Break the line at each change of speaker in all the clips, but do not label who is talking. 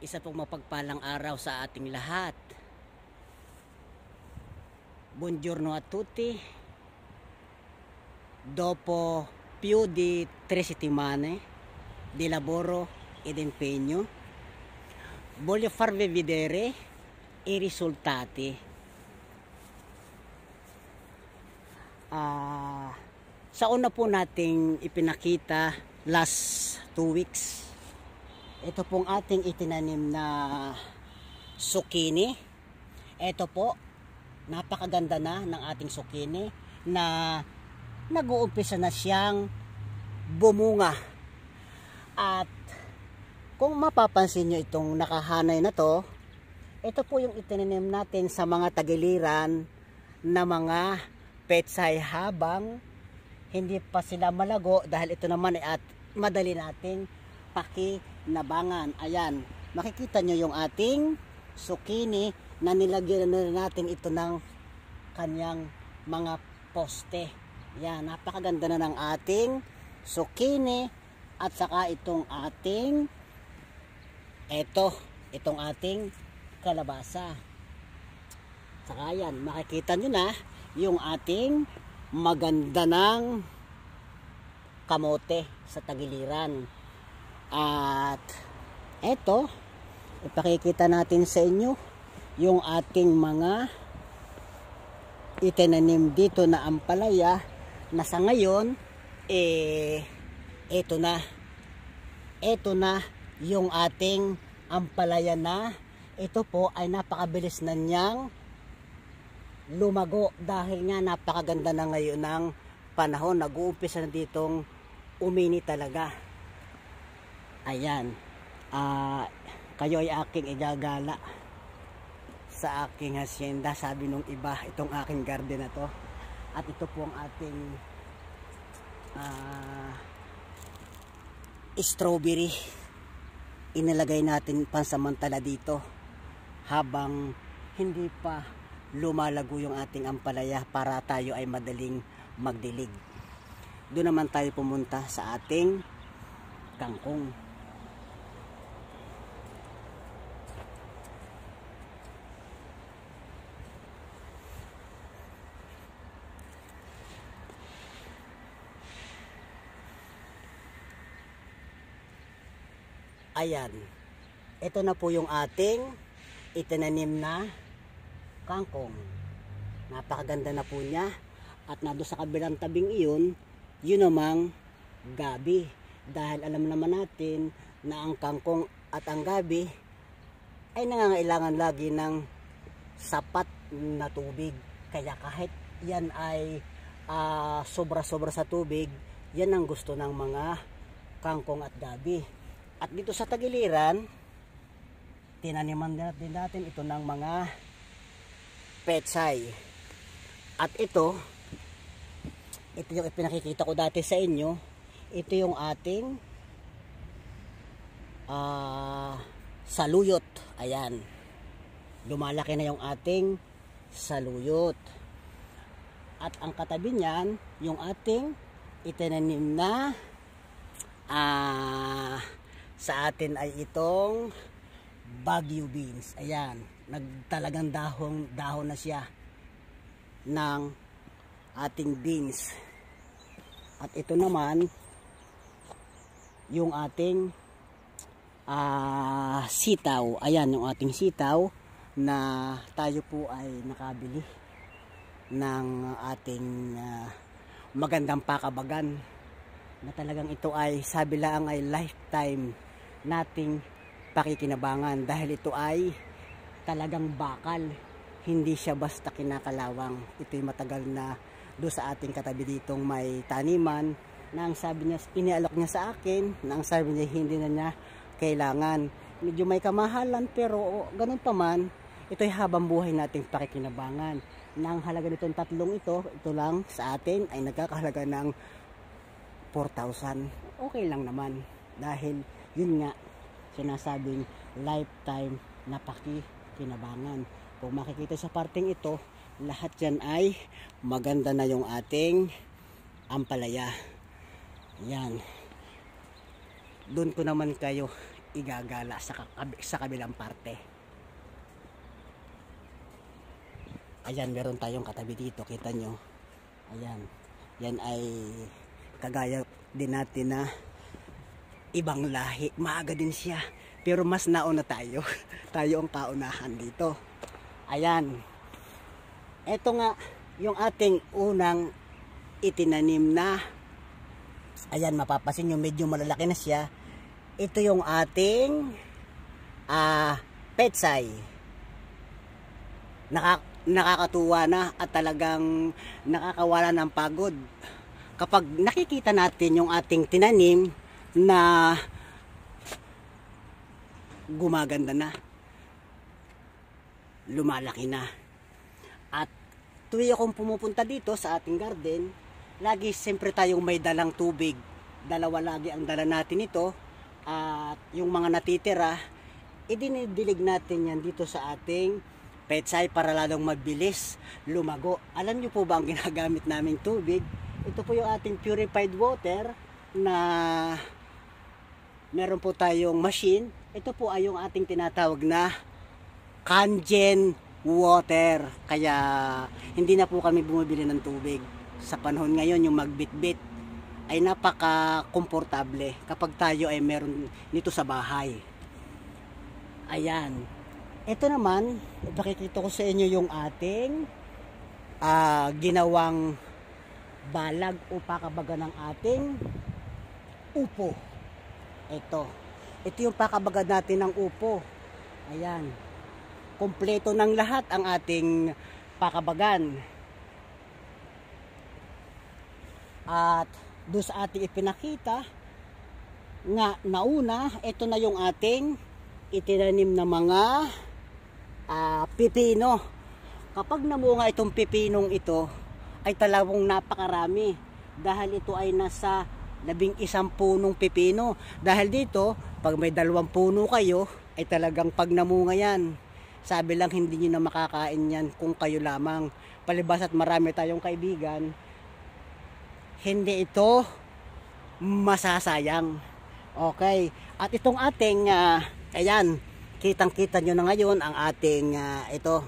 Isa pong mapagpalang araw sa ating lahat. Buongiorno a tutti. Dopo più di tre settimane di lavoro ed impegno, voglio farvi vedere i risultati. Uh, sa una po nating ipinakita last two weeks ito pong ating itinanim na zucchini. Ito po, napakaganda na ng ating zucchini na nag-uumpisa na siyang bumunga. At kung mapapansin nyo itong nakahanay na to, ito po yung itinanim natin sa mga tagiliran na mga petsay habang hindi pa sila malago dahil ito naman ay at madali nating paki nabangan. Ayan, makikita nyo yung ating zucchini na nilagyan na natin ito ng kanyang mga poste. Ayan, napakaganda na ng ating zucchini at saka itong ating eto, itong ating kalabasa. Saka yan, makikita nyo na yung ating maganda ng kamote sa tagiliran. At eto, ipakikita natin sa inyo yung ating mga itinanim dito na ampalaya na sa ngayon eh eto na eto na yung ating ampalaya na ito po ay napakabilis na niyang lumago dahil nga napakaganda na ngayon ng panahon nag-uumpisa na ditong umini talaga ayan uh, ah, kayo ay aking igagala sa aking hasyenda sabi nung iba itong aking garden na to at ito po ang ating uh, strawberry inilagay natin pansamantala dito habang hindi pa lumalago yung ating ampalaya para tayo ay madaling magdilig doon naman tayo pumunta sa ating kangkong Ayan. Ito na po yung ating itinanim na kangkong. Napakaganda na po niya. At nado sa kabilang tabing iyon, yun namang gabi. Dahil alam naman natin na ang kangkong at ang gabi ay nangangailangan lagi ng sapat na tubig. Kaya kahit yan ay ah, sobra-sobra uh, sa tubig, yan ang gusto ng mga kangkong at gabi. At dito sa tagiliran, tinaniman din natin ito ng mga petsay. At ito, ito yung ipinakikita ko dati sa inyo, ito yung ating uh, saluyot. Ayan. Lumalaki na yung ating saluyot. At ang katabi niyan, yung ating itinanim na ah uh, sa atin ay itong Baguio beans. Ayan, nagtalagang dahon, dahon na siya ng ating beans. At ito naman yung ating uh, sitaw. Ayan yung ating sitaw na tayo po ay nakabili ng ating uh, magandang pakabagan na talagang ito ay sabi lang ay lifetime nating pakikinabangan dahil ito ay talagang bakal hindi siya basta kinakalawang ito'y matagal na do sa ating katabi ditong may taniman na ang sabi niya inialok niya sa akin na ang sabi niya hindi na niya kailangan medyo may kamahalan pero ganun pa man ito'y habang buhay nating pakikinabangan na ang halaga nitong tatlong ito ito lang sa atin ay nagkakahalaga ng 4,000 okay lang naman dahil yun nga, sinasabing lifetime na pakikinabangan. Kung makikita sa parting ito, lahat yan ay maganda na yung ating ampalaya. Yan. Doon ko naman kayo igagala sa, kakab sa kabilang parte. Ayan, meron tayong katabi dito. Kita nyo. Ayan. Yan ay kagaya din natin na ibang lahi. Maaga din siya. Pero mas nauna tayo. tayo ang paunahan dito. Ayan. Ito nga yung ating unang itinanim na ayan mapapasin nyo medyo malalaki na siya. Ito yung ating uh, petsay. Naka, nakakatuwa na at talagang nakakawala ng pagod. Kapag nakikita natin yung ating tinanim na gumaganda na lumalaki na at tuwi akong pumupunta dito sa ating garden lagi siyempre tayong may dalang tubig dalawa lagi ang dala natin ito at yung mga natitira idinidilig natin yan dito sa ating petsay para lalong mabilis lumago alam nyo po ba ang ginagamit naming tubig ito po yung ating purified water na meron po tayong machine. Ito po ay yung ating tinatawag na kanjen water. Kaya hindi na po kami bumibili ng tubig. Sa panahon ngayon, yung magbitbit ay napaka-komportable kapag tayo ay meron nito sa bahay. Ayan. Ito naman, ipakikita ko sa inyo yung ating uh, ginawang balag o pakabaga ng ating upo. Ito. Ito yung pakabagad natin ng upo. Ayan. Kompleto ng lahat ang ating pakabagan. At doon sa ating ipinakita nga nauna, ito na yung ating itinanim na mga uh, pipino. Kapag namunga itong pipinong ito, ay talawang napakarami dahil ito ay nasa labing isang punong pipino. Dahil dito, pag may dalawang puno kayo, ay talagang pag namunga yan. Sabi lang hindi nyo na makakain yan kung kayo lamang. Palibas at marami tayong kaibigan, hindi ito masasayang. Okay. At itong ating, uh, ayan, kitang-kita nyo na ngayon ang ating, uh, ito,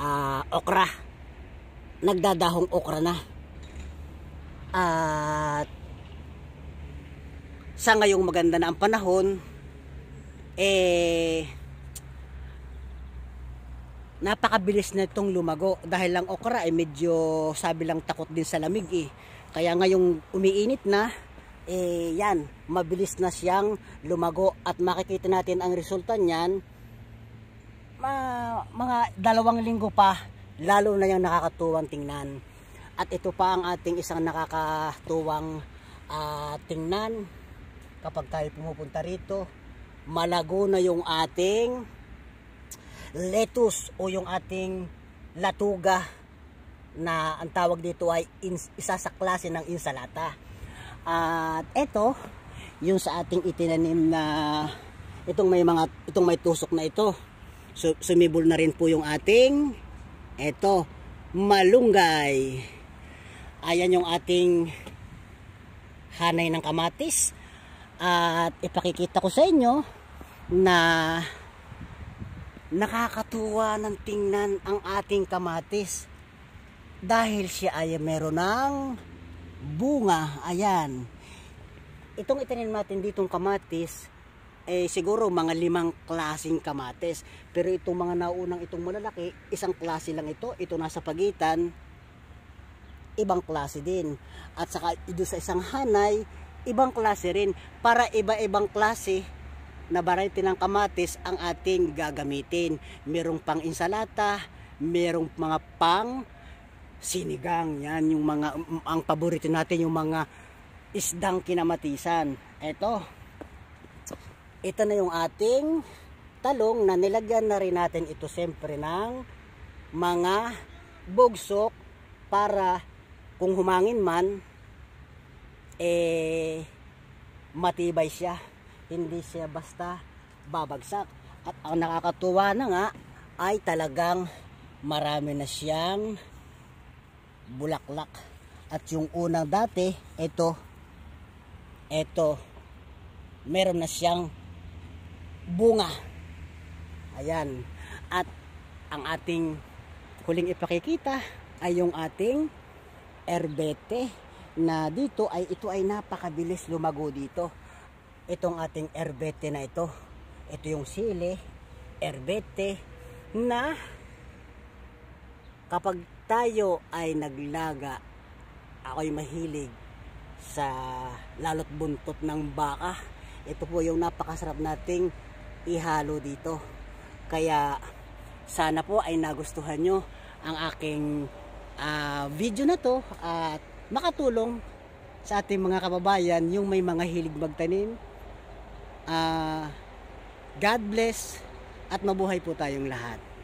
uh, okra. Nagdadahong okra na. At sa ngayong maganda na ang panahon, eh, napakabilis na itong lumago dahil lang okra ay eh, medyo sabi lang takot din sa lamig eh. Kaya ngayong umiinit na, eh yan, mabilis na siyang lumago at makikita natin ang resulta niyan ma mga dalawang linggo pa lalo na yung nakakatuwang tingnan. At ito pa ang ating isang nakakatuwang uh, tingnan kapag tayo pumupunta rito. Malago na yung ating lettuce o yung ating latuga na ang tawag dito ay isa sa klase ng insalata. At ito, yung sa ating itinanim na itong may mga itong may tusok na ito. So, sumibol na rin po yung ating ito malunggay ayan yung ating hanay ng kamatis at ipakikita ko sa inyo na nakakatuwa ng tingnan ang ating kamatis dahil siya ay meron ng bunga ayan itong itanim natin ditong kamatis eh siguro mga limang klasing kamatis pero itong mga naunang itong malalaki isang klase lang ito ito nasa pagitan ibang klase din. At saka doon sa isang hanay, ibang klase rin. Para iba-ibang klase na variety ng kamatis ang ating gagamitin. Merong pang insalata, merong mga pang sinigang. Yan yung mga, ang paborito natin yung mga isdang kinamatisan. Ito, ito na yung ating talong na nilagyan na rin natin ito siyempre ng mga bugsok para kung humangin man eh matibay siya hindi siya basta babagsak at ang nakakatuwa na nga ay talagang marami na siyang bulaklak at yung unang dati ito ito meron na siyang bunga ayan at ang ating huling ipakikita ay yung ating Erbete na dito ay ito ay napakabilis lumago dito. Itong ating erbete na ito. Ito yung sili, erbete na kapag tayo ay naglaga ako'y mahilig sa lalot buntot ng baka. Ito po yung napakasarap nating ihalo dito. Kaya sana po ay nagustuhan nyo ang aking uh, video na to at makatulong sa ating mga kababayan yung may mga hilig magtanim. Uh, God bless at mabuhay po tayong lahat.